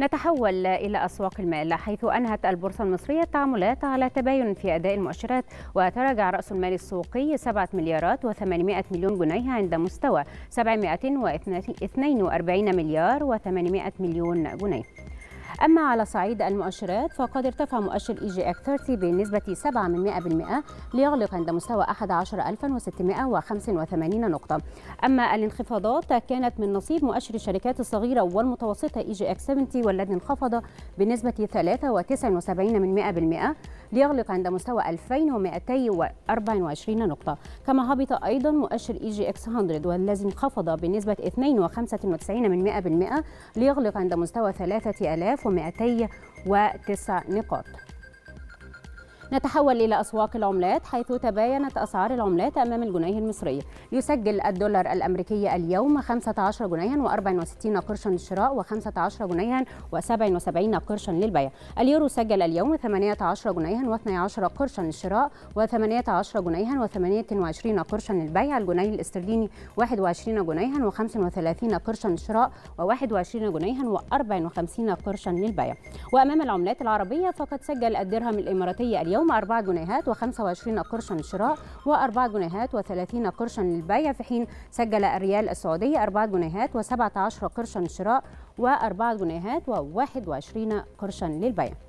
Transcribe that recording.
نتحول إلى أسواق المال حيث أنهت البورصة المصرية التعاملات على تباين في أداء المؤشرات وتراجع رأس المال السوقي 7 مليارات و800 مليون جنيه عند مستوى 742 مليار و800 مليون جنيه أما على صعيد المؤشرات فقد ارتفع مؤشر إي جي إك 30 بنسبة 7 ليغلق عند مستوى 11685 نقطة أما الانخفاضات كانت من نصيب مؤشر الشركات الصغيرة والمتوسطة إي جي إك 70 والذي انخفض بنسبة 3.79 ليغلق عند مستوى 2224 نقطة كما هبط أيضا مؤشر إي جي إكس 100 والذي انخفض بنسبة 2.95% ليغلق عند مستوى 3209 نقاط نتحول إلى أسواق العملات حيث تباينت أسعار العملات أمام الجنيه المصري يسجل الدولار الأمريكي اليوم 15 جنيها و64 قرشا للشراء و15 جنيها و77 قرشا للبيع اليورو سجل اليوم 18 جنيها و12 قرشا للشراء و18 جنيها و28 قرشا للبيع الجنيه الاسترليني 21 جنيها و35 قرشا للشراء و21 جنيها و54 قرشا للبيع وأمام العملات العربية فقد سجل الدرهم الإماراتي اليوم اليوم 4 جنيهات و25 قرشا للشراء و4 جنيهات و30 قرشا للبيع في حين سجل الريال السعودي 4 جنيهات و17 قرشا للشراء و4 جنيهات و21 قرشا للبيع